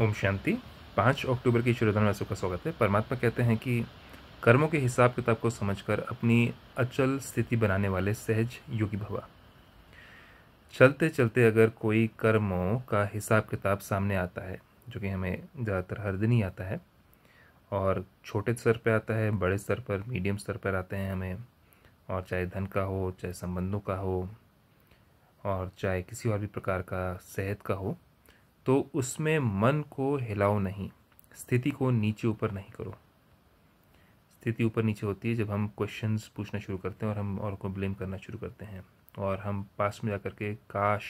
ओम शांति पाँच अक्टूबर की शुरुआत में सबका स्वागत है परमात्मा कहते हैं कि कर्मों के हिसाब किताब को समझकर अपनी अचल स्थिति बनाने वाले सहज योगी भवा चलते चलते अगर कोई कर्मों का हिसाब किताब सामने आता है जो कि हमें ज़्यादातर हर दिन ही आता है और छोटे स्तर पर आता है बड़े स्तर पर मीडियम स्तर पर आते हैं हमें और चाहे धन का हो चाहे संबंधों का हो और चाहे किसी और भी प्रकार का सेहत का हो तो उसमें मन को हिलाओ नहीं स्थिति को नीचे ऊपर नहीं करो स्थिति ऊपर नीचे होती है जब हम क्वेश्चंस पूछना शुरू करते हैं और हम और को ब्लेम करना शुरू करते हैं और हम पास में जा के काश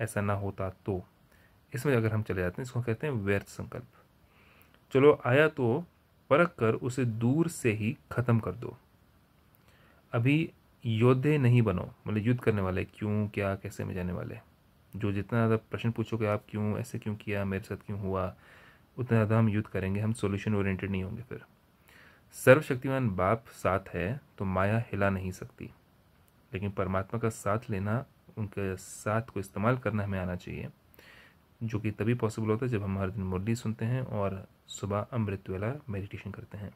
ऐसा ना होता तो इसमें अगर हम चले जाते हैं इसको कहते हैं व्यर्थ संकल्प चलो आया तो परख कर उसे दूर से ही ख़त्म कर दो अभी योद्धे नहीं बनो मतलब युद्ध करने वाले क्यों क्या कैसे में जाने वाले जो जितना ज़्यादा प्रश्न पूछोगे आप क्यों ऐसे क्यों किया मेरे साथ क्यों हुआ उतना ज़्यादा हम युद्ध करेंगे हम सोल्यूशन ओरिएंटेड नहीं होंगे फिर सर्वशक्तिमान बाप साथ है तो माया हिला नहीं सकती लेकिन परमात्मा का साथ लेना उनके साथ को इस्तेमाल करना हमें आना चाहिए जो कि तभी पॉसिबल होता है जब हम हर दिन मुरली सुनते हैं और सुबह अमृत वेला मेडिटेशन करते हैं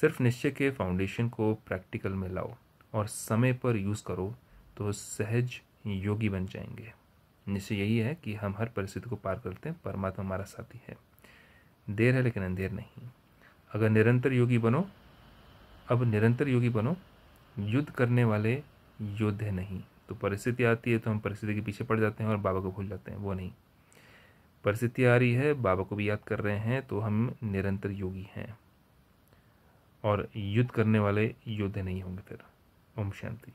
सिर्फ निश्चय के फाउंडेशन को प्रैक्टिकल में लाओ और समय पर यूज़ करो तो सहज योगी बन जाएंगे निश्चय यही है कि हम हर परिस्थिति को पार करते हैं परमात्मा हमारा साथी है देर है लेकिन अंधेर नहीं अगर निरंतर योगी बनो अब निरंतर योगी बनो युद्ध करने वाले योद्धे नहीं तो परिस्थिति आती है तो हम परिस्थिति के पीछे पड़ जाते हैं और बाबा को भूल जाते हैं वो नहीं परिस्थिति आ रही है बाबा को भी याद कर रहे हैं तो हम निरंतर योगी हैं और युद्ध करने वाले योद्धे नहीं होंगे फिर ओम शांति